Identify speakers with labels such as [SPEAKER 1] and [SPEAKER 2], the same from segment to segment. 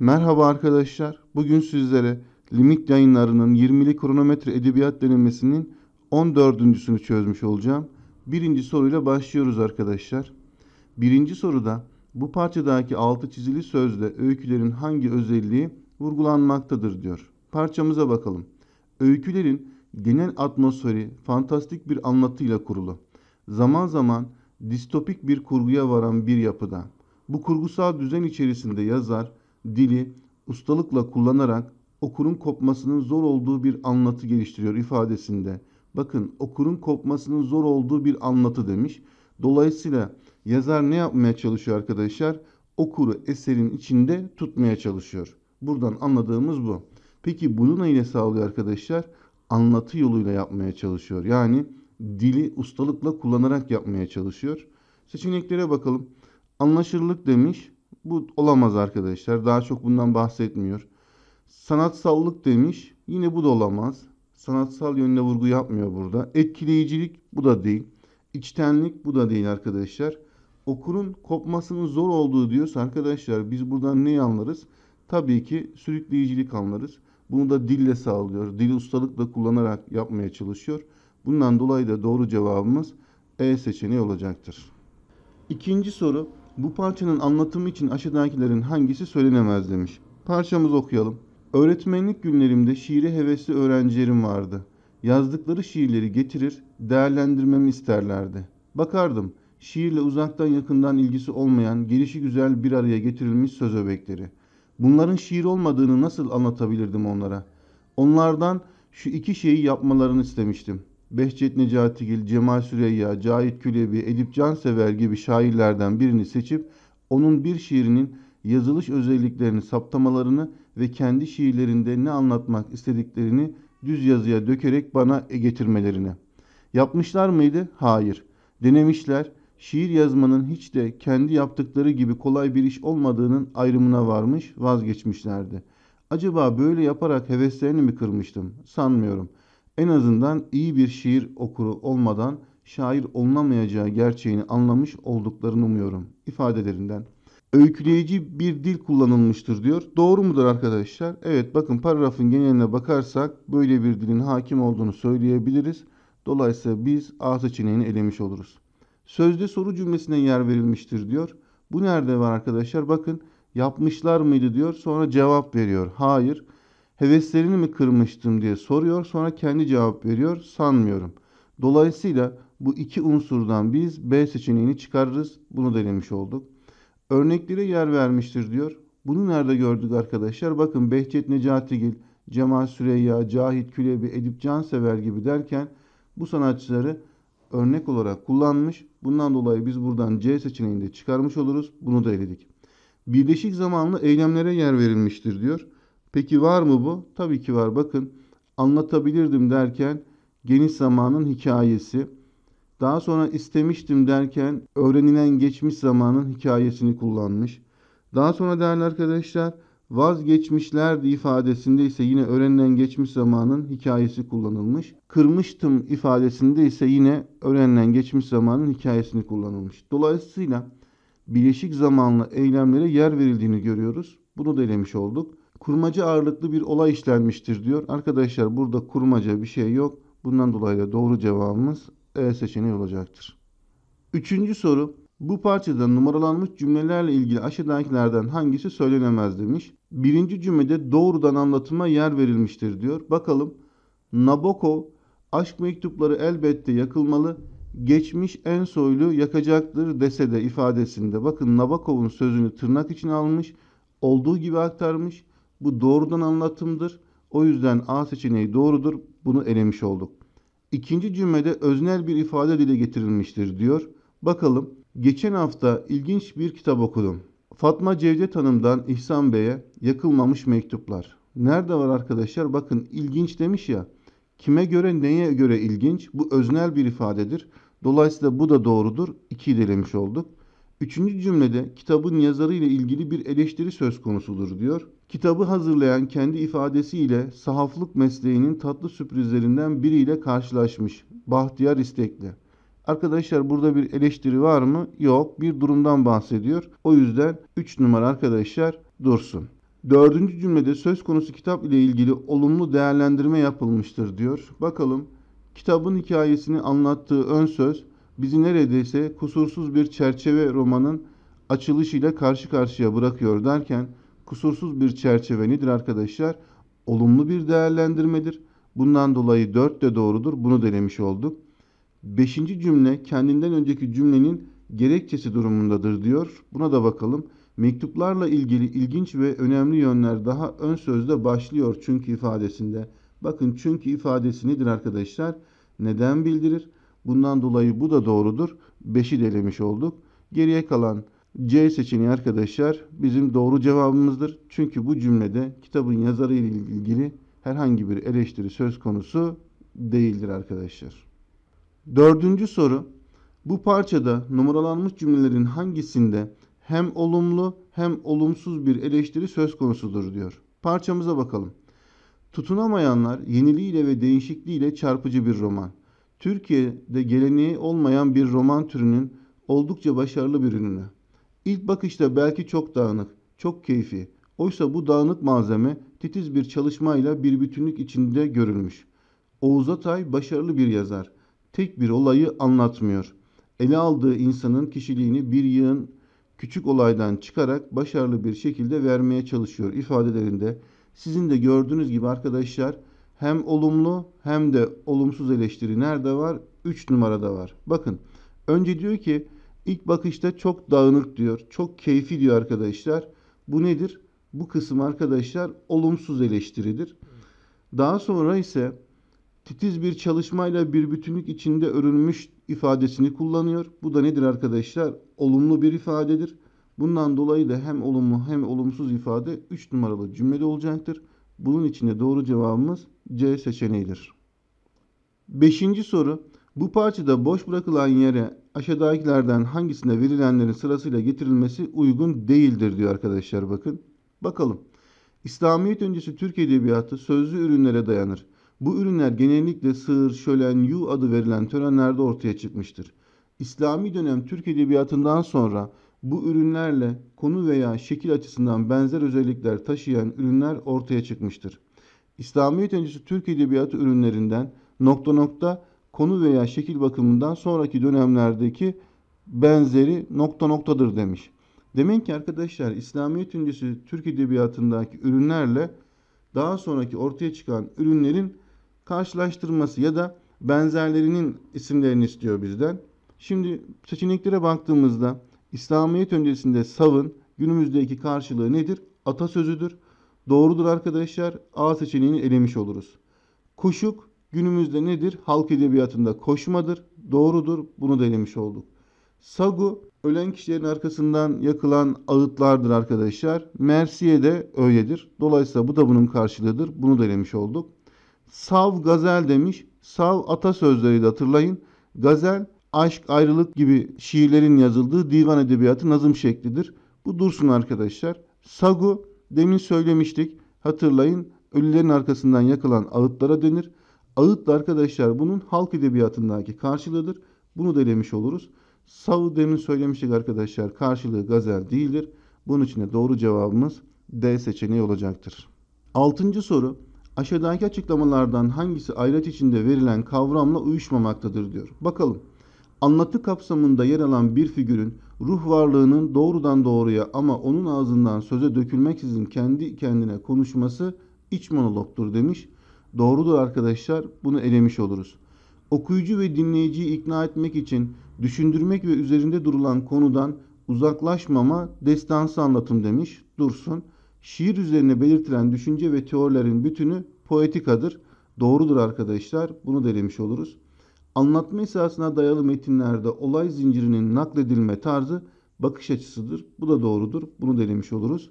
[SPEAKER 1] Merhaba arkadaşlar. Bugün sizlere Limit yayınlarının 20'li kronometre edebiyat denemesinin 14.sünü çözmüş olacağım. Birinci soruyla başlıyoruz arkadaşlar. Birinci soruda bu parçadaki altı çizili sözde öykülerin hangi özelliği vurgulanmaktadır diyor. Parçamıza bakalım. Öykülerin genel atmosferi fantastik bir anlatıyla kurulu. Zaman zaman distopik bir kurguya varan bir yapıda. Bu kurgusal düzen içerisinde yazar dili ustalıkla kullanarak okurun kopmasının zor olduğu bir anlatı geliştiriyor ifadesinde. Bakın okurun kopmasının zor olduğu bir anlatı demiş. Dolayısıyla yazar ne yapmaya çalışıyor arkadaşlar? Okuru eserin içinde tutmaya çalışıyor. Buradan anladığımız bu. Peki bunu neyle sağlıyor arkadaşlar? Anlatı yoluyla yapmaya çalışıyor. Yani dili ustalıkla kullanarak yapmaya çalışıyor. Seçeneklere bakalım. Anlaşırlık demiş. Bu olamaz arkadaşlar. Daha çok bundan bahsetmiyor. Sanatsallık demiş. Yine bu da olamaz. Sanatsal yönüne vurgu yapmıyor burada. Etkileyicilik bu da değil. İçtenlik bu da değil arkadaşlar. Okurun kopmasının zor olduğu diyorsa arkadaşlar biz buradan ne anlarız? Tabii ki sürükleyicilik anlarız. Bunu da dille sağlıyor. Dili ustalıkla kullanarak yapmaya çalışıyor. Bundan dolayı da doğru cevabımız E seçeneği olacaktır. İkinci soru bu parçanın anlatımı için aşağıdakilerin hangisi söylenemez demiş. Parçamızı okuyalım. Öğretmenlik günlerimde şiire hevesli öğrencilerim vardı. Yazdıkları şiirleri getirir, değerlendirmemi isterlerdi. Bakardım, şiirle uzaktan yakından ilgisi olmayan, gelişi güzel bir araya getirilmiş söz öbekleri. Bunların şiir olmadığını nasıl anlatabilirdim onlara? Onlardan şu iki şeyi yapmalarını istemiştim. Behçet Necatigil, Cemal Süreyya, Cahit Külebi, Edip Cansever gibi şairlerden birini seçip onun bir şiirinin yazılış özelliklerini saptamalarını ve kendi şiirlerinde ne anlatmak istediklerini düz yazıya dökerek bana e getirmelerini. Yapmışlar mıydı? Hayır. Denemişler. Şiir yazmanın hiç de kendi yaptıkları gibi kolay bir iş olmadığının ayrımına varmış, vazgeçmişlerdi. Acaba böyle yaparak heveslerini mi kırmıştım? Sanmıyorum en azından iyi bir şiir okuru olmadan şair olunamayacağı gerçeğini anlamış olduklarını umuyorum ifadelerinden. Öyküleyici bir dil kullanılmıştır diyor. Doğru mudur arkadaşlar? Evet bakın paragrafın geneline bakarsak böyle bir dilin hakim olduğunu söyleyebiliriz. Dolayısıyla biz A seçeneğini elemiş oluruz. Sözde soru cümlesine yer verilmiştir diyor. Bu nerede var arkadaşlar? Bakın yapmışlar mıydı diyor. Sonra cevap veriyor. Hayır. Hayır Heveslerini mi kırmıştım diye soruyor sonra kendi cevap veriyor sanmıyorum. Dolayısıyla bu iki unsurdan biz B seçeneğini çıkarırız. Bunu denemiş olduk. Örneklere yer vermiştir diyor. Bunu nerede gördük arkadaşlar? Bakın Behçet Necatigil, Cemal Süreyya, Cahit Külebi, Edip Cansever gibi derken bu sanatçıları örnek olarak kullanmış. Bundan dolayı biz buradan C seçeneğini de çıkarmış oluruz. Bunu da eledik. Birleşik zamanlı eylemlere yer verilmiştir diyor. Peki var mı bu? Tabii ki var. Bakın anlatabilirdim derken geniş zamanın hikayesi. Daha sonra istemiştim derken öğrenilen geçmiş zamanın hikayesini kullanmış. Daha sonra değerli arkadaşlar vazgeçmişlerdi ifadesinde ise yine öğrenilen geçmiş zamanın hikayesi kullanılmış. Kırmıştım ifadesinde ise yine öğrenilen geçmiş zamanın hikayesini kullanılmış. Dolayısıyla bileşik zamanlı eylemlere yer verildiğini görüyoruz. Bunu da elemiş olduk kurmaca ağırlıklı bir olay işlenmiştir diyor. Arkadaşlar burada kurmaca bir şey yok. Bundan dolayı da doğru cevabımız E seçeneği olacaktır. Üçüncü soru. Bu parçada numaralanmış cümlelerle ilgili aşağıdakilerden hangisi söylenemez demiş. Birinci cümlede doğrudan anlatıma yer verilmiştir diyor. Bakalım Nabokov aşk mektupları elbette yakılmalı, geçmiş en soylu yakacaktır dese de ifadesinde. Bakın Nabokov'un sözünü tırnak için almış, olduğu gibi aktarmış. Bu doğrudan anlatımdır. O yüzden A seçeneği doğrudur. Bunu elemiş olduk. İkinci cümlede öznel bir ifade dile getirilmiştir diyor. Bakalım. Geçen hafta ilginç bir kitap okudum. Fatma Cevdet Hanım'dan İhsan Bey'e yakılmamış mektuplar. Nerede var arkadaşlar? Bakın ilginç demiş ya. Kime göre neye göre ilginç? Bu öznel bir ifadedir. Dolayısıyla bu da doğrudur. 2'yi delemiş olduk. Üçüncü cümlede kitabın yazarı ile ilgili bir eleştiri söz konusudur diyor. Kitabı hazırlayan kendi ifadesiyle sahaflık mesleğinin tatlı sürprizlerinden biriyle karşılaşmış. Bahtiyar istekli. Arkadaşlar burada bir eleştiri var mı? Yok. Bir durumdan bahsediyor. O yüzden 3 numara arkadaşlar dursun. Dördüncü cümlede söz konusu kitap ile ilgili olumlu değerlendirme yapılmıştır diyor. Bakalım kitabın hikayesini anlattığı ön söz bizi neredeyse kusursuz bir çerçeve romanın açılışıyla karşı karşıya bırakıyor derken kusursuz bir çerçeve nedir arkadaşlar? Olumlu bir değerlendirmedir. Bundan dolayı 4 de doğrudur. Bunu denemiş olduk. Beşinci cümle kendinden önceki cümlenin gerekçesi durumundadır diyor. Buna da bakalım. Mektuplarla ilgili ilginç ve önemli yönler daha ön sözde başlıyor çünkü ifadesinde. Bakın çünkü ifadesi nedir arkadaşlar? Neden bildirir? Bundan dolayı bu da doğrudur. 5'i delemiş olduk. Geriye kalan C seçeneği arkadaşlar bizim doğru cevabımızdır. Çünkü bu cümlede kitabın yazarı ile ilgili herhangi bir eleştiri söz konusu değildir arkadaşlar. Dördüncü soru. Bu parçada numaralanmış cümlelerin hangisinde hem olumlu hem olumsuz bir eleştiri söz konusudur diyor. Parçamıza bakalım. Tutunamayanlar yeniliğiyle ve değişikliğiyle çarpıcı bir roman. Türkiye'de geleneği olmayan bir roman türünün oldukça başarılı bir ürünü. İlk bakışta belki çok dağınık, çok keyfi. Oysa bu dağınık malzeme titiz bir çalışmayla bir bütünlük içinde görülmüş. Oğuz Atay başarılı bir yazar. Tek bir olayı anlatmıyor. Ele aldığı insanın kişiliğini bir yığın küçük olaydan çıkarak başarılı bir şekilde vermeye çalışıyor ifadelerinde. Sizin de gördüğünüz gibi arkadaşlar hem olumlu hem de olumsuz eleştiri nerede var? 3 numarada var. Bakın önce diyor ki İlk bakışta çok dağınık diyor. Çok keyfi diyor arkadaşlar. Bu nedir? Bu kısım arkadaşlar olumsuz eleştiridir. Daha sonra ise titiz bir çalışmayla bir bütünlük içinde örülmüş ifadesini kullanıyor. Bu da nedir arkadaşlar? Olumlu bir ifadedir. Bundan dolayı da hem olumlu hem olumsuz ifade 3 numaralı cümlede olacaktır. Bunun içinde doğru cevabımız C seçeneğidir. Beşinci soru. Bu parçada boş bırakılan yere aşağıdakilerden hangisine verilenlerin sırasıyla getirilmesi uygun değildir diyor arkadaşlar bakın. Bakalım. İslamiyet öncesi Türk edebiyatı sözlü ürünlere dayanır. Bu ürünler genellikle sığır, şölen, yu adı verilen törenlerde ortaya çıkmıştır. İslami dönem Türk edebiyatından sonra bu ürünlerle konu veya şekil açısından benzer özellikler taşıyan ürünler ortaya çıkmıştır. İslamiyet öncesi Türk edebiyatı ürünlerinden nokta nokta konu veya şekil bakımından sonraki dönemlerdeki benzeri nokta noktadır demiş. Demek ki arkadaşlar İslamiyet öncesi Türk edebiyatındaki ürünlerle daha sonraki ortaya çıkan ürünlerin karşılaştırması ya da benzerlerinin isimlerini istiyor bizden. Şimdi seçeneklere baktığımızda İslamiyet öncesinde savın günümüzdeki karşılığı nedir? Atasözüdür. Doğrudur arkadaşlar. A seçeneğini elemiş oluruz. Kuşuk günümüzde nedir? Halk edebiyatında koşmadır. Doğrudur. Bunu denemiş olduk. Sagu ölen kişilerin arkasından yakılan ağıtlardır arkadaşlar. Mersiye de öyledir. Dolayısıyla bu da bunun karşılığıdır. Bunu denemiş olduk. Sav gazel demiş. Sav de hatırlayın. Gazel aşk, ayrılık gibi şiirlerin yazıldığı divan edebiyatı nazım şeklidir. Bu dursun arkadaşlar. Sagu demin söylemiştik. Hatırlayın ölülerin arkasından yakılan ağıtlara denir. Ağıt Ağıtlı arkadaşlar bunun halk edebiyatındaki karşılığıdır. Bunu da elemiş oluruz. Savu demin söylemiştik arkadaşlar karşılığı gazel değildir. Bunun için de doğru cevabımız D seçeneği olacaktır. Altıncı soru aşağıdaki açıklamalardan hangisi ayraç içinde verilen kavramla uyuşmamaktadır diyor. Bakalım anlatı kapsamında yer alan bir figürün ruh varlığının doğrudan doğruya ama onun ağzından söze dökülmeksizin kendi kendine konuşması iç monologtur demiş doğrudur arkadaşlar bunu elemiş oluruz. Okuyucu ve dinleyiciyi ikna etmek için düşündürmek ve üzerinde durulan konudan uzaklaşmama destansı anlatım demiş Dursun. Şiir üzerine belirtilen düşünce ve teorilerin bütünü poetikadır. Doğrudur arkadaşlar bunu da elemiş oluruz. Anlatma esasına dayalı metinlerde olay zincirinin nakledilme tarzı bakış açısıdır. Bu da doğrudur. Bunu da elemiş oluruz.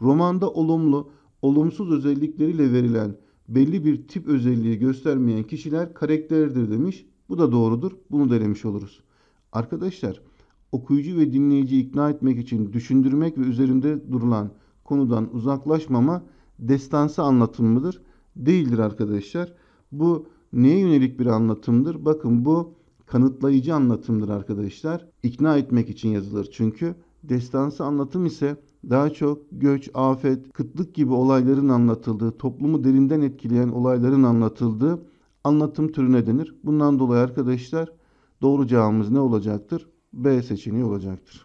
[SPEAKER 1] Romanda olumlu, olumsuz özellikleriyle verilen belli bir tip özelliği göstermeyen kişiler karakterdir demiş. Bu da doğrudur. Bunu denemiş oluruz. Arkadaşlar okuyucu ve dinleyici ikna etmek için düşündürmek ve üzerinde durulan konudan uzaklaşmama destansı anlatım Değildir arkadaşlar. Bu neye yönelik bir anlatımdır? Bakın bu kanıtlayıcı anlatımdır arkadaşlar. İkna etmek için yazılır çünkü. Destansı anlatım ise daha çok göç, afet, kıtlık gibi olayların anlatıldığı, toplumu derinden etkileyen olayların anlatıldığı anlatım türüne denir. Bundan dolayı arkadaşlar doğru cevabımız ne olacaktır? B seçeneği olacaktır.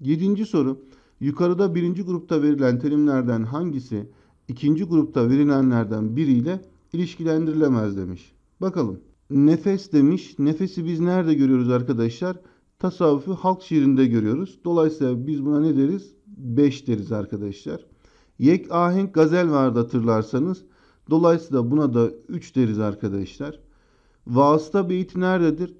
[SPEAKER 1] Yedinci soru. Yukarıda birinci grupta verilen terimlerden hangisi ikinci grupta verilenlerden biriyle ilişkilendirilemez demiş. Bakalım. Nefes demiş. Nefesi biz nerede görüyoruz arkadaşlar? Tasavvufu halk şiirinde görüyoruz. Dolayısıyla biz buna ne deriz? 5 deriz arkadaşlar. Yek, ahenk, gazel vardı hatırlarsanız. Dolayısıyla buna da 3 deriz arkadaşlar. Vasıta beyti nerededir?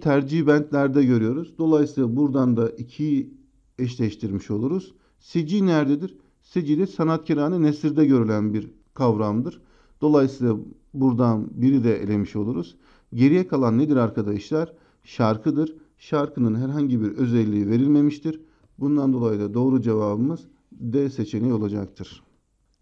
[SPEAKER 1] Terkibent ve görüyoruz. Dolayısıyla buradan da 2'yi eşleştirmiş oluruz. Seci nerededir? Seci de sanatkarane nesirde görülen bir kavramdır. Dolayısıyla buradan biri de elemiş oluruz. Geriye kalan nedir arkadaşlar? Şarkıdır. Şarkının herhangi bir özelliği verilmemiştir. Bundan dolayı da doğru cevabımız D seçeneği olacaktır.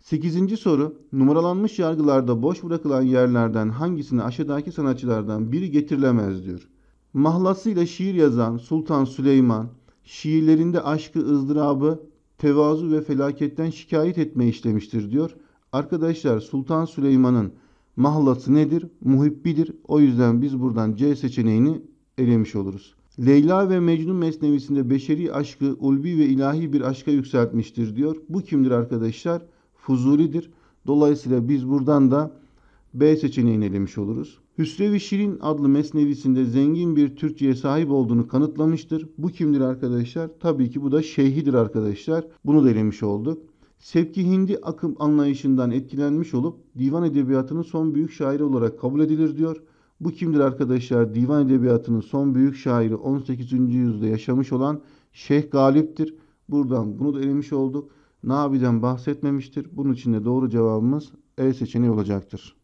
[SPEAKER 1] 8. soru numaralanmış yargılarda boş bırakılan yerlerden hangisini aşağıdaki sanatçılardan biri getirilemez diyor. Mahlasıyla şiir yazan Sultan Süleyman şiirlerinde aşkı, ızdırabı, tevazu ve felaketten şikayet etme işlemiştir diyor. Arkadaşlar Sultan Süleyman'ın mahlası nedir? Muhibbidir. O yüzden biz buradan C seçeneğini elemiş oluruz. Leyla ve Mecnun mesnevisinde beşeri aşkı ulvi ve ilahi bir aşka yükseltmiştir diyor. Bu kimdir arkadaşlar? Fuzulidir. Dolayısıyla biz buradan da B seçeneğini elemiş oluruz. hüsrev Şirin adlı mesnevisinde zengin bir Türkçe'ye sahip olduğunu kanıtlamıştır. Bu kimdir arkadaşlar? Tabii ki bu da şeyhidir arkadaşlar. Bunu da elemiş olduk. Sevki Hindi akım anlayışından etkilenmiş olup divan edebiyatının son büyük şairi olarak kabul edilir diyor. Bu kimdir arkadaşlar? Divan edebiyatının son büyük şairi 18. yüzyılda yaşamış olan Şeyh Galip'tir. Buradan bunu da elemiş olduk. Nabi'den bahsetmemiştir. Bunun için de doğru cevabımız E seçeneği olacaktır.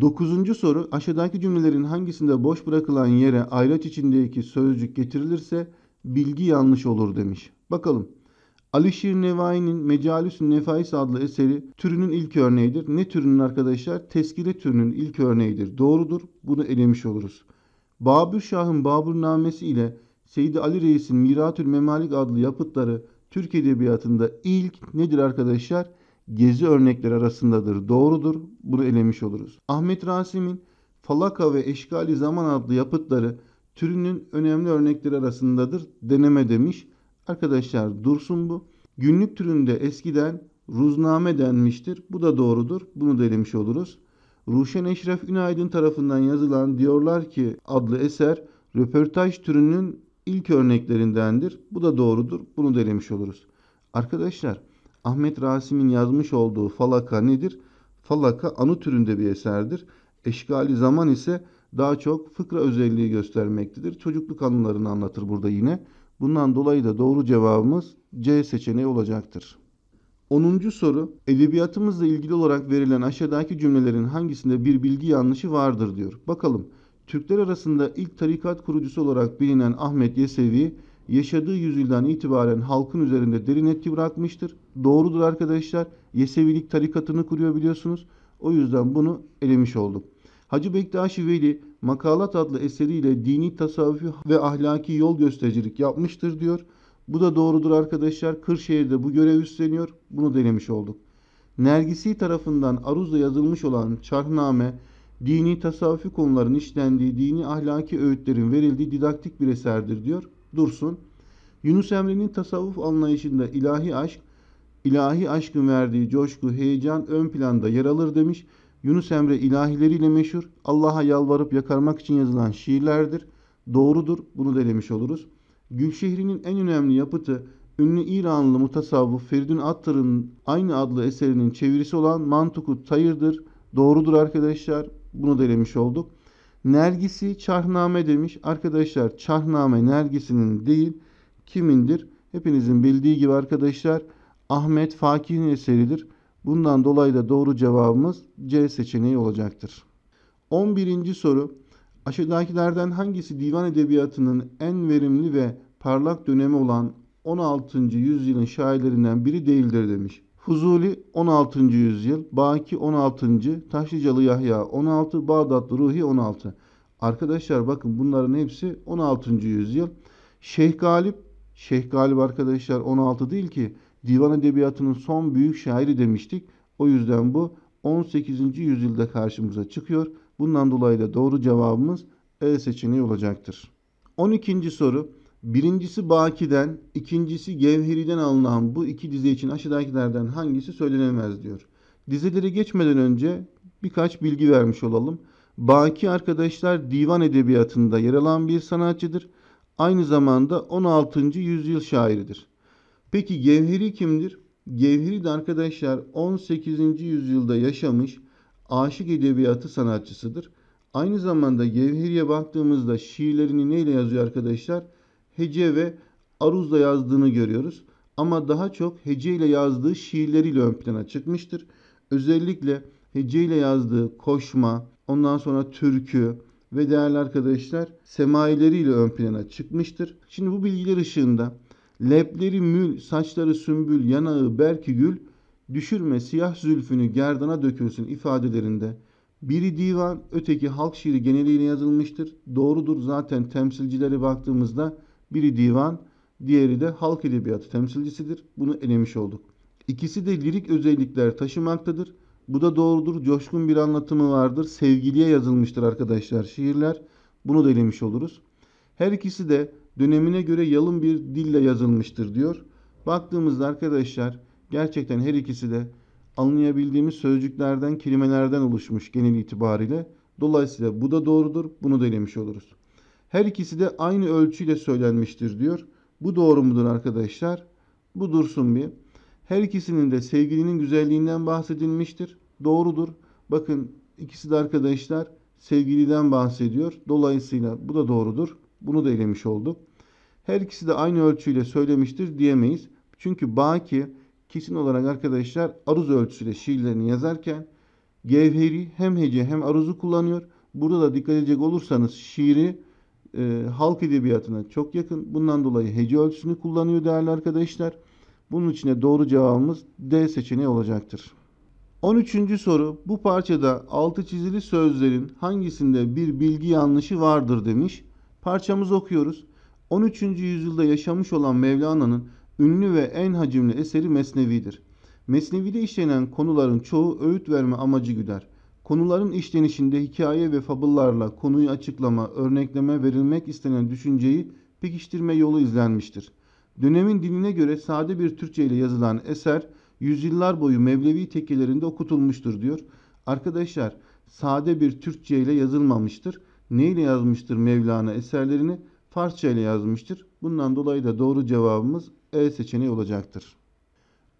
[SPEAKER 1] Dokuzuncu soru aşağıdaki cümlelerin hangisinde boş bırakılan yere ayraç içindeki sözcük getirilirse bilgi yanlış olur demiş. Bakalım. Alişir Nevai'nin Mecalüsün Nefais adlı eseri türünün ilk örneğidir. Ne türünün arkadaşlar? Teskile türünün ilk örneğidir. Doğrudur. Bunu elemiş oluruz. Babür Şah'ın Baburnamesi ile Seydi Ali Reis'in Miratül Memalik adlı yapıtları Türk Edebiyatı'nda ilk nedir arkadaşlar? Gezi örnekleri arasındadır. Doğrudur. Bunu elemiş oluruz. Ahmet Rasim'in Falaka ve Eşkali Zaman adlı yapıtları türünün önemli örnekleri arasındadır. Deneme demiş. Arkadaşlar dursun bu. Günlük türünde eskiden ruzname denmiştir. Bu da doğrudur. Bunu da oluruz. Ruşen Eşref Ünaydın tarafından yazılan Diyorlar ki adlı eser röportaj türünün ilk örneklerindendir. Bu da doğrudur. Bunu da oluruz. Arkadaşlar Ahmet Rasim'in yazmış olduğu Falaka nedir? Falaka anı türünde bir eserdir. Eşgali zaman ise daha çok fıkra özelliği göstermektedir. Çocukluk anılarını anlatır burada yine. Bundan dolayı da doğru cevabımız C seçeneği olacaktır. 10. soru edebiyatımızla ilgili olarak verilen aşağıdaki cümlelerin hangisinde bir bilgi yanlışı vardır diyor. Bakalım Türkler arasında ilk tarikat kurucusu olarak bilinen Ahmet Yesevi yaşadığı yüzyıldan itibaren halkın üzerinde derin etki bırakmıştır. Doğrudur arkadaşlar. Yesevilik tarikatını kuruyor biliyorsunuz. O yüzden bunu elemiş olduk. Hacı Bektaşi Veli Makalat adlı eseriyle dini tasavvufi ve ahlaki yol göstericilik yapmıştır diyor. Bu da doğrudur arkadaşlar. Kırşehir'de bu görev üstleniyor. Bunu denemiş olduk. Nergisi tarafından Aruz'da yazılmış olan şarhname, dini tasavvufi konuların işlendiği, dini ahlaki öğütlerin verildiği didaktik bir eserdir diyor. Dursun. Yunus Emre'nin tasavvuf anlayışında ilahi aşk, ilahi aşkın verdiği coşku, heyecan ön planda yer alır demiş Yunus Emre ilahileriyle meşhur, Allah'a yalvarıp yakarmak için yazılan şiirlerdir. Doğrudur, bunu delemiş oluruz. Gülşehri'nin en önemli yapıtı, ünlü İranlı mutasavvuf Feridun Attar'ın aynı adlı eserinin çevirisi olan Mantuku Tayır'dır. Doğrudur arkadaşlar, bunu delemiş olduk. Nergisi çahname demiş. Arkadaşlar çahname nergisinin değil, kimindir? Hepinizin bildiği gibi arkadaşlar Ahmet Fakih'in eseridir. Bundan dolayı da doğru cevabımız C seçeneği olacaktır. 11. soru Aşağıdakilerden hangisi divan edebiyatının en verimli ve parlak dönemi olan 16. yüzyılın şairlerinden biri değildir demiş. Fuzuli 16. yüzyıl, Baki 16. Taşlıcalı Yahya 16, Bağdatlı Ruhi 16. Arkadaşlar bakın bunların hepsi 16. yüzyıl. Şeyh Galip, Şeyh Galip arkadaşlar 16 değil ki divan edebiyatının son büyük şairi demiştik. O yüzden bu 18. yüzyılda karşımıza çıkıyor. Bundan dolayı da doğru cevabımız E seçeneği olacaktır. 12. soru. Birincisi Baki'den, ikincisi Gevheri'den alınan bu iki dize için aşağıdakilerden hangisi söylenemez diyor. Dizeleri geçmeden önce birkaç bilgi vermiş olalım. Baki arkadaşlar divan edebiyatında yer alan bir sanatçıdır. Aynı zamanda 16. yüzyıl şairidir. Peki Gevheri kimdir? Gevheri de arkadaşlar 18. yüzyılda yaşamış aşık edebiyatı sanatçısıdır. Aynı zamanda Gevheri'ye baktığımızda şiirlerini neyle yazıyor arkadaşlar? Hece ve aruzla yazdığını görüyoruz. Ama daha çok hece ile yazdığı şiirleriyle ön plana çıkmıştır. Özellikle hece ile yazdığı koşma, ondan sonra türkü ve değerli arkadaşlar semaileriyle ön plana çıkmıştır. Şimdi bu bilgiler ışığında Lepleri mül, saçları sümbül, yanağı belki gül, düşürme siyah zülfünü gerdana dökülsün ifadelerinde. Biri divan, öteki halk şiiri geneliyle yazılmıştır. Doğrudur zaten temsilcileri baktığımızda biri divan, diğeri de halk edebiyatı temsilcisidir. Bunu elemiş olduk. İkisi de lirik özellikler taşımaktadır. Bu da doğrudur. Coşkun bir anlatımı vardır. Sevgiliye yazılmıştır arkadaşlar şiirler. Bunu da elemiş oluruz. Her ikisi de dönemine göre yalın bir dille yazılmıştır diyor. Baktığımızda arkadaşlar gerçekten her ikisi de anlayabildiğimiz sözcüklerden, kelimelerden oluşmuş genel itibariyle. Dolayısıyla bu da doğrudur, bunu da oluruz. Her ikisi de aynı ölçüyle söylenmiştir diyor. Bu doğru mudur arkadaşlar? Bu dursun bir. Her ikisinin de sevgilinin güzelliğinden bahsedilmiştir. Doğrudur. Bakın ikisi de arkadaşlar sevgiliden bahsediyor. Dolayısıyla bu da doğrudur. Bunu da elemiş olduk. Her ikisi de aynı ölçüyle söylemiştir diyemeyiz. Çünkü Baki kesin olarak arkadaşlar aruz ölçüsüyle şiirlerini yazarken Gevheri hem hece hem aruzu kullanıyor. Burada da dikkat edecek olursanız şiiri e, halk edebiyatına çok yakın. Bundan dolayı hece ölçüsünü kullanıyor değerli arkadaşlar. Bunun için de doğru cevabımız D seçeneği olacaktır. 13. soru bu parçada altı çizili sözlerin hangisinde bir bilgi yanlışı vardır demiş. Parçamız okuyoruz. 13. yüzyılda yaşamış olan Mevlana'nın ünlü ve en hacimli eseri Mesnevi'dir. Mesnevi'de işlenen konuların çoğu öğüt verme amacı güder. Konuların işlenişinde hikaye ve fabıllarla konuyu açıklama, örnekleme verilmek istenen düşünceyi pekiştirme yolu izlenmiştir. Dönemin diline göre sade bir Türkçe ile yazılan eser yüzyıllar boyu Mevlevi tekelerinde okutulmuştur diyor. Arkadaşlar sade bir Türkçe ile yazılmamıştır neyle yazmıştır Mevlana eserlerini? Farsça ile yazmıştır. Bundan dolayı da doğru cevabımız E seçeneği olacaktır.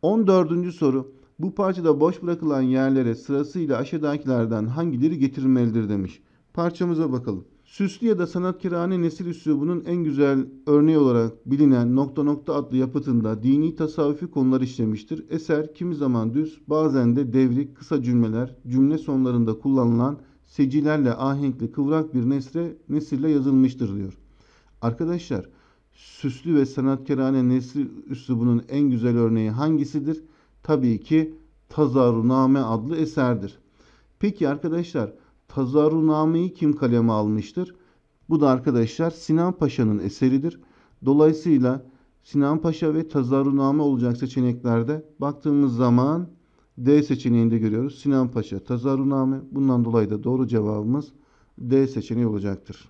[SPEAKER 1] 14. soru. Bu parçada boş bırakılan yerlere sırasıyla aşağıdakilerden hangileri getirilmelidir demiş. Parçamıza bakalım. Süslü ya da sanatkirane nesil üslubunun en güzel örneği olarak bilinen nokta nokta adlı yapıtında dini tasavvufi konular işlemiştir. Eser kimi zaman düz, bazen de devrik, kısa cümleler, cümle sonlarında kullanılan secilerle ahenkli kıvrak bir nesre nesirle yazılmıştır diyor. Arkadaşlar süslü ve sanatkarane nesir üslubunun en güzel örneği hangisidir? Tabii ki Tazaruname adlı eserdir. Peki arkadaşlar Tazaruname'yi kim kaleme almıştır? Bu da arkadaşlar Sinan Paşa'nın eseridir. Dolayısıyla Sinan Paşa ve Tazaruname olacak seçeneklerde baktığımız zaman D seçeneğinde görüyoruz. Sinan Paşa tazarruname. Bundan dolayı da doğru cevabımız D seçeneği olacaktır.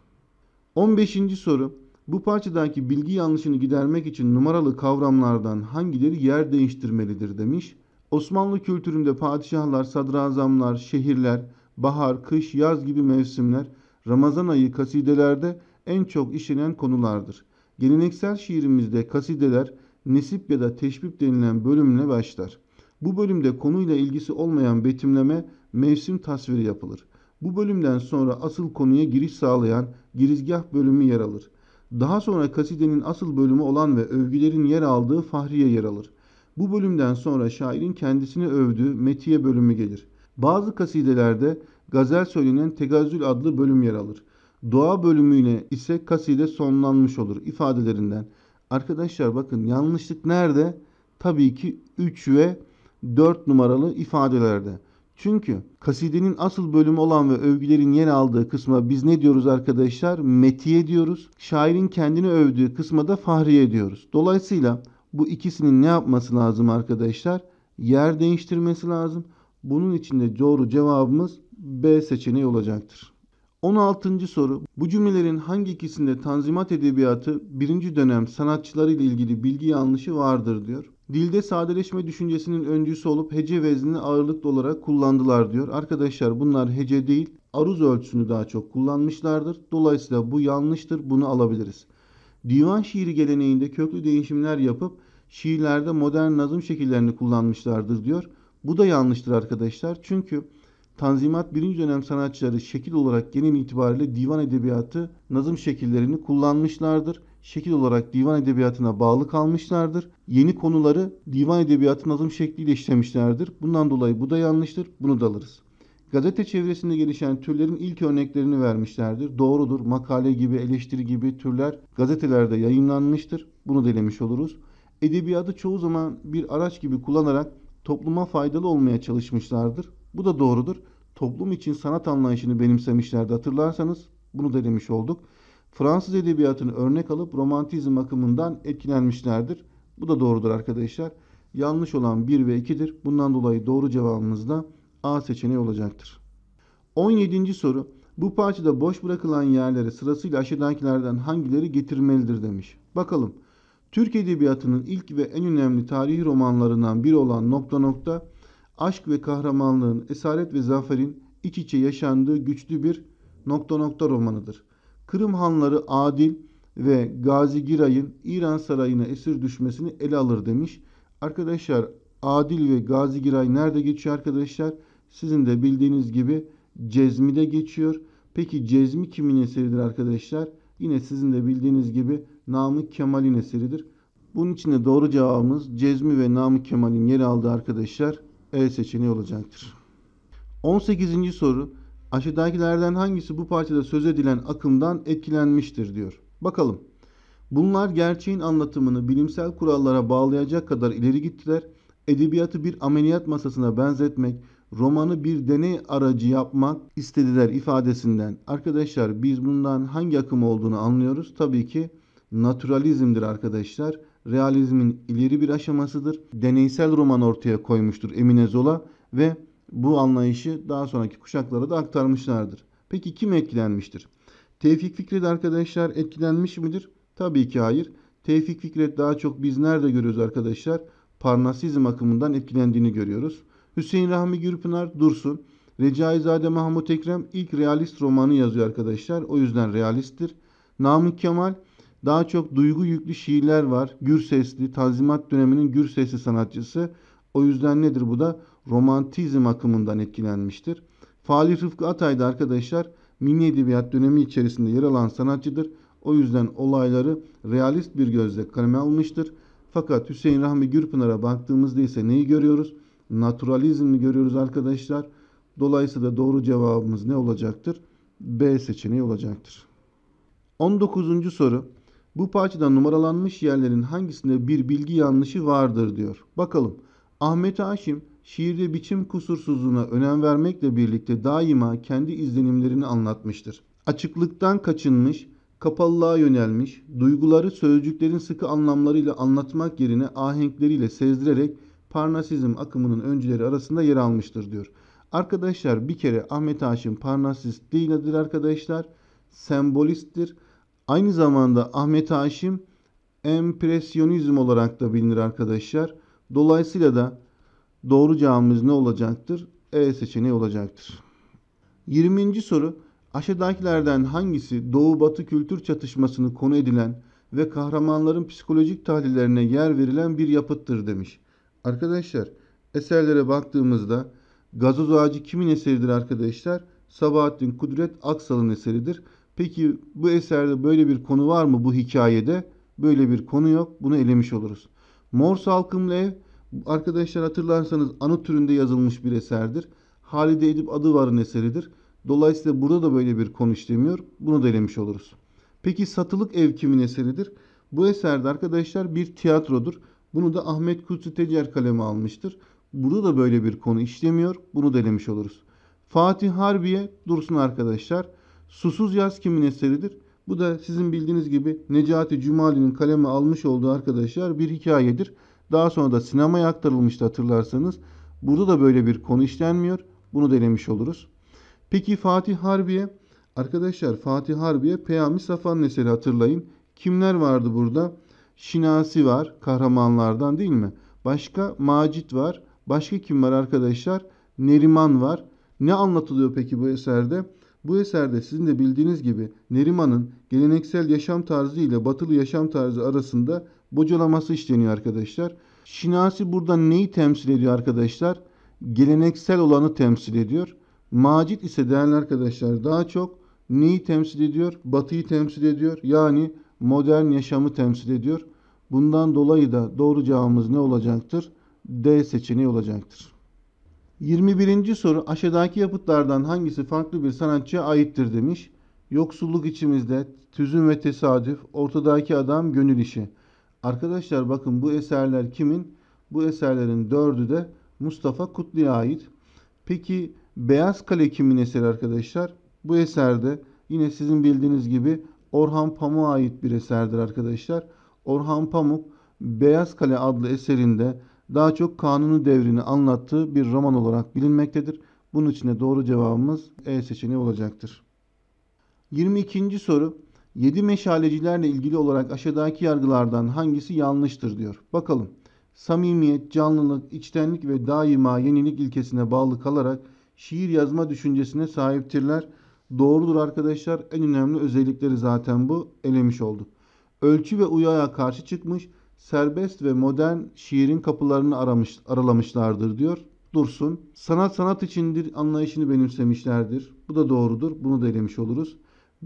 [SPEAKER 1] 15. soru. Bu parçadaki bilgi yanlışını gidermek için numaralı kavramlardan hangileri yer değiştirmelidir demiş. Osmanlı kültüründe padişahlar, sadrazamlar, şehirler, bahar, kış, yaz gibi mevsimler Ramazan ayı kasidelerde en çok işlenen konulardır. Geleneksel şiirimizde kasideler nesip ya da teşbip denilen bölümle başlar. Bu bölümde konuyla ilgisi olmayan betimleme mevsim tasviri yapılır. Bu bölümden sonra asıl konuya giriş sağlayan girizgah bölümü yer alır. Daha sonra kasidenin asıl bölümü olan ve övgülerin yer aldığı fahriye yer alır. Bu bölümden sonra şairin kendisini övdüğü metiye bölümü gelir. Bazı kasidelerde gazel söylenen tegazül adlı bölüm yer alır. Doğa bölümüyle ise kaside sonlanmış olur ifadelerinden. Arkadaşlar bakın yanlışlık nerede? Tabii ki 3 ve 4 numaralı ifadelerde. Çünkü kasidenin asıl bölümü olan ve övgülerin yer aldığı kısma biz ne diyoruz arkadaşlar? Metiye diyoruz. Şairin kendini övdüğü kısma da fahriye diyoruz. Dolayısıyla bu ikisinin ne yapması lazım arkadaşlar? Yer değiştirmesi lazım. Bunun için de doğru cevabımız B seçeneği olacaktır. 16. soru. Bu cümlelerin hangi ikisinde Tanzimat Edebiyatı birinci dönem sanatçıları ile ilgili bilgi yanlışı vardır diyor. Dilde sadeleşme düşüncesinin öncüsü olup hece veznini ağırlıklı olarak kullandılar diyor. Arkadaşlar bunlar hece değil aruz ölçüsünü daha çok kullanmışlardır. Dolayısıyla bu yanlıştır bunu alabiliriz. Divan şiiri geleneğinde köklü değişimler yapıp şiirlerde modern nazım şekillerini kullanmışlardır diyor. Bu da yanlıştır arkadaşlar. Çünkü Tanzimat birinci dönem sanatçıları şekil olarak genel itibariyle divan edebiyatı nazım şekillerini kullanmışlardır şekil olarak divan edebiyatına bağlı kalmışlardır. Yeni konuları divan edebiyatının azım şekliyle işlemişlerdir. Bundan dolayı bu da yanlıştır. Bunu da alırız. Gazete çevresinde gelişen türlerin ilk örneklerini vermişlerdir. Doğrudur. Makale gibi, eleştiri gibi türler gazetelerde yayınlanmıştır. Bunu delemiş oluruz. Edebiyatı çoğu zaman bir araç gibi kullanarak topluma faydalı olmaya çalışmışlardır. Bu da doğrudur. Toplum için sanat anlayışını benimsemişlerdi hatırlarsanız. Bunu delemiş olduk. Fransız edebiyatını örnek alıp romantizm akımından etkilenmişlerdir. Bu da doğrudur arkadaşlar. Yanlış olan 1 ve 2'dir. Bundan dolayı doğru cevabımız da A seçeneği olacaktır. 17. soru. Bu parçada boş bırakılan yerlere sırasıyla aşağıdakilerden hangileri getirmelidir demiş. Bakalım. Türk Edebiyatı'nın ilk ve en önemli tarihi romanlarından biri olan nokta nokta, aşk ve kahramanlığın, esaret ve zaferin iç içe yaşandığı güçlü bir nokta nokta romanıdır. Kırım hanları Adil ve Gazi Giray'ın İran sarayına esir düşmesini ele alır demiş. Arkadaşlar Adil ve Gazi Giray nerede geçiyor arkadaşlar? Sizin de bildiğiniz gibi Cezmi'de geçiyor. Peki Cezmi kimin eseridir arkadaşlar? Yine sizin de bildiğiniz gibi Namık Kemal'in eseridir. Bunun için de doğru cevabımız Cezmi ve Namık Kemal'in yer aldığı arkadaşlar E seçeneği olacaktır. 18. soru Aşağıdakilerden hangisi bu parçada söz edilen akımdan etkilenmiştir diyor. Bakalım. Bunlar gerçeğin anlatımını bilimsel kurallara bağlayacak kadar ileri gittiler. Edebiyatı bir ameliyat masasına benzetmek, romanı bir deney aracı yapmak istediler ifadesinden. Arkadaşlar biz bundan hangi akım olduğunu anlıyoruz. Tabii ki naturalizmdir arkadaşlar. Realizmin ileri bir aşamasıdır. Deneysel roman ortaya koymuştur Emine Zola ve bu anlayışı daha sonraki kuşaklara da aktarmışlardır. Peki kim etkilenmiştir? Tevfik Fikret arkadaşlar etkilenmiş midir? Tabii ki hayır. Tevfik Fikret daha çok biz nerede görüyoruz arkadaşlar? Parnasizm akımından etkilendiğini görüyoruz. Hüseyin Rahmi Gürpınar Dursun. Recaizade Mahmut Ekrem ilk realist romanı yazıyor arkadaşlar. O yüzden realisttir. Namık Kemal daha çok duygu yüklü şiirler var. Gür sesli, Tanzimat döneminin gür sesli sanatçısı. O yüzden nedir bu da? romantizm akımından etkilenmiştir. Fali Rıfkı Atay da arkadaşlar milli edebiyat dönemi içerisinde yer alan sanatçıdır. O yüzden olayları realist bir gözle kaleme almıştır. Fakat Hüseyin Rahmi Gürpınar'a baktığımızda ise neyi görüyoruz? Naturalizmi görüyoruz arkadaşlar. Dolayısıyla doğru cevabımız ne olacaktır? B seçeneği olacaktır. 19. soru. Bu parçada numaralanmış yerlerin hangisinde bir bilgi yanlışı vardır diyor. Bakalım. Ahmet Haşim şiirde biçim kusursuzluğuna önem vermekle birlikte daima kendi izlenimlerini anlatmıştır. Açıklıktan kaçınmış, kapalılığa yönelmiş, duyguları sözcüklerin sıkı anlamlarıyla anlatmak yerine ahenkleriyle sezdirerek Parnasizm akımının öncüleri arasında yer almıştır diyor. Arkadaşlar bir kere Ahmet Haşim Parnasist değildir arkadaşlar. Sembolisttir. Aynı zamanda Ahmet Haşim empresyonizm olarak da bilinir arkadaşlar. Dolayısıyla da Doğru cevabımız ne olacaktır? E seçeneği olacaktır. 20. soru aşağıdakilerden hangisi Doğu-Batı kültür çatışmasını konu edilen ve kahramanların psikolojik tahlillerine yer verilen bir yapıttır demiş. Arkadaşlar eserlere baktığımızda gazoz ağacı kimin eseridir arkadaşlar? Sabahattin Kudret Aksal'ın eseridir. Peki bu eserde böyle bir konu var mı bu hikayede? Böyle bir konu yok. Bunu elemiş oluruz. Mor Salkımlı Ev Arkadaşlar hatırlarsanız anı türünde yazılmış bir eserdir. Halide Edip adı varın eseridir. Dolayısıyla burada da böyle bir konu işlemiyor. Bunu da elemiş oluruz. Peki satılık ev kimin eseridir? Bu eserde arkadaşlar bir tiyatrodur. Bunu da Ahmet Kutsi Tecer kaleme almıştır. Burada da böyle bir konu işlemiyor. Bunu da elemiş oluruz. Fatih Harbiye dursun arkadaşlar. Susuz Yaz kimin eseridir? Bu da sizin bildiğiniz gibi Necati Cumali'nin kaleme almış olduğu arkadaşlar bir hikayedir. Daha sonra da sinemaya aktarılmıştı hatırlarsanız. Burada da böyle bir konu işlenmiyor. Bunu denemiş oluruz. Peki Fatih Harbiye? Arkadaşlar Fatih Harbiye Peyami Safan eseri hatırlayın. Kimler vardı burada? Şinasi var kahramanlardan değil mi? Başka Macit var. Başka kim var arkadaşlar? Neriman var. Ne anlatılıyor peki bu eserde? Bu eserde sizin de bildiğiniz gibi Neriman'ın geleneksel yaşam tarzı ile batılı yaşam tarzı arasında bocalaması işleniyor arkadaşlar. Şinasi burada neyi temsil ediyor arkadaşlar? Geleneksel olanı temsil ediyor. Macit ise değerli arkadaşlar daha çok neyi temsil ediyor? Batıyı temsil ediyor. Yani modern yaşamı temsil ediyor. Bundan dolayı da doğru cevabımız ne olacaktır? D seçeneği olacaktır. 21. soru aşağıdaki yapıtlardan hangisi farklı bir sanatçıya aittir demiş. Yoksulluk içimizde, tüzün ve tesadüf, ortadaki adam gönül işi. Arkadaşlar bakın bu eserler kimin? Bu eserlerin dördü de Mustafa Kutlu'ya ait. Peki Beyaz Kale kimin eseri arkadaşlar? Bu eserde yine sizin bildiğiniz gibi Orhan Pamuk'a ait bir eserdir arkadaşlar. Orhan Pamuk Beyaz Kale adlı eserinde daha çok kanunu devrini anlattığı bir roman olarak bilinmektedir. Bunun için de doğru cevabımız E seçeneği olacaktır. 22. soru Yedi meşalecilerle ilgili olarak aşağıdaki yargılardan hangisi yanlıştır diyor. Bakalım. Samimiyet, canlılık, içtenlik ve daima yenilik ilkesine bağlı kalarak şiir yazma düşüncesine sahiptirler. Doğrudur arkadaşlar. En önemli özellikleri zaten bu. Elemiş olduk. Ölçü ve uyaya karşı çıkmış, serbest ve modern şiirin kapılarını aramış, aralamışlardır diyor. Dursun. Sanat sanat içindir anlayışını benimsemişlerdir. Bu da doğrudur. Bunu da elemiş oluruz.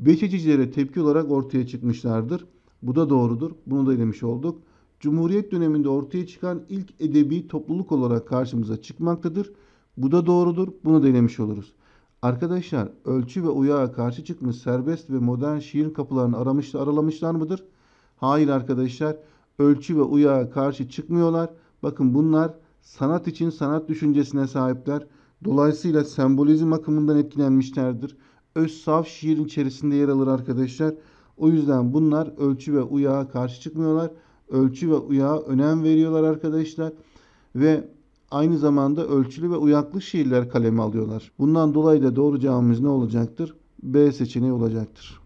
[SPEAKER 1] Beşicilere tepki olarak ortaya çıkmışlardır. Bu da doğrudur. Bunu da elemiş olduk. Cumhuriyet döneminde ortaya çıkan ilk edebi topluluk olarak karşımıza çıkmaktadır. Bu da doğrudur. Bunu da elemiş oluruz. Arkadaşlar ölçü ve uyağa karşı çıkmış serbest ve modern şiir kapılarını aramış, aralamışlar mıdır? Hayır arkadaşlar ölçü ve uyağa karşı çıkmıyorlar. Bakın bunlar sanat için sanat düşüncesine sahipler. Dolayısıyla sembolizm akımından etkilenmişlerdir öz saf şiir içerisinde yer alır arkadaşlar. O yüzden bunlar ölçü ve uyağa karşı çıkmıyorlar. Ölçü ve uyağa önem veriyorlar arkadaşlar. Ve aynı zamanda ölçülü ve uyaklı şiirler kaleme alıyorlar. Bundan dolayı da doğru cevabımız ne olacaktır? B seçeneği olacaktır.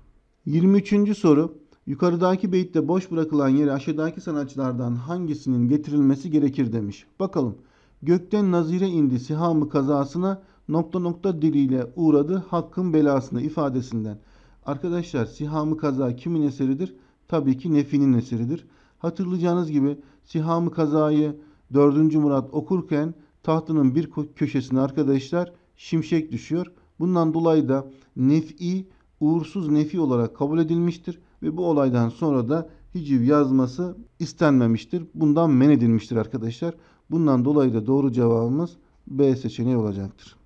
[SPEAKER 1] 23. soru. Yukarıdaki beyitte boş bırakılan yeri aşağıdaki sanatçılardan hangisinin getirilmesi gerekir demiş. Bakalım. Gökten nazire indi sihamı kazasına nokta nokta diliyle uğradı hakkın belasına ifadesinden. Arkadaşlar Sihamı Kaza kimin eseridir? Tabii ki Nefi'nin eseridir. Hatırlayacağınız gibi Sihamı Kaza'yı 4. Murat okurken tahtının bir köşesine arkadaşlar şimşek düşüyor. Bundan dolayı da Nefi uğursuz nefi olarak kabul edilmiştir ve bu olaydan sonra da hiciv yazması istenmemiştir. Bundan men edilmiştir arkadaşlar. Bundan dolayı da doğru cevabımız B seçeneği olacaktır.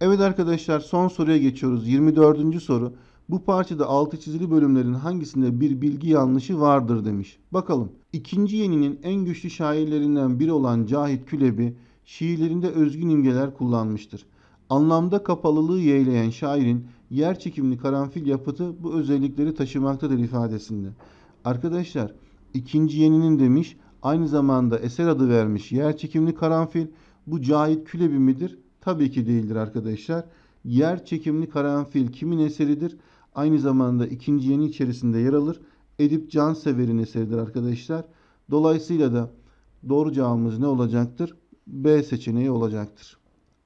[SPEAKER 1] Evet arkadaşlar son soruya geçiyoruz. 24. soru. Bu parçada altı çizili bölümlerin hangisinde bir bilgi yanlışı vardır demiş. Bakalım. İkinci yeninin en güçlü şairlerinden biri olan Cahit Külebi şiirlerinde özgün imgeler kullanmıştır. Anlamda kapalılığı yeğleyen şairin yer çekimli karanfil yapıtı bu özellikleri taşımaktadır ifadesinde. Arkadaşlar ikinci yeninin demiş aynı zamanda eser adı vermiş yer çekimli karanfil bu Cahit Külebi midir? Tabii ki değildir arkadaşlar. Yer çekimli karanfil kimin eseridir? Aynı zamanda ikinci yeni içerisinde yer alır. Edip Cansever'in eseridir arkadaşlar. Dolayısıyla da doğru cevabımız ne olacaktır? B seçeneği olacaktır.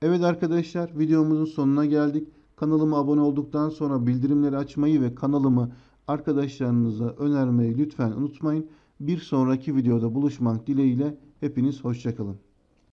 [SPEAKER 1] Evet arkadaşlar videomuzun sonuna geldik. Kanalıma abone olduktan sonra bildirimleri açmayı ve kanalımı arkadaşlarınıza önermeyi lütfen unutmayın. Bir sonraki videoda buluşmak dileğiyle hepiniz hoşçakalın.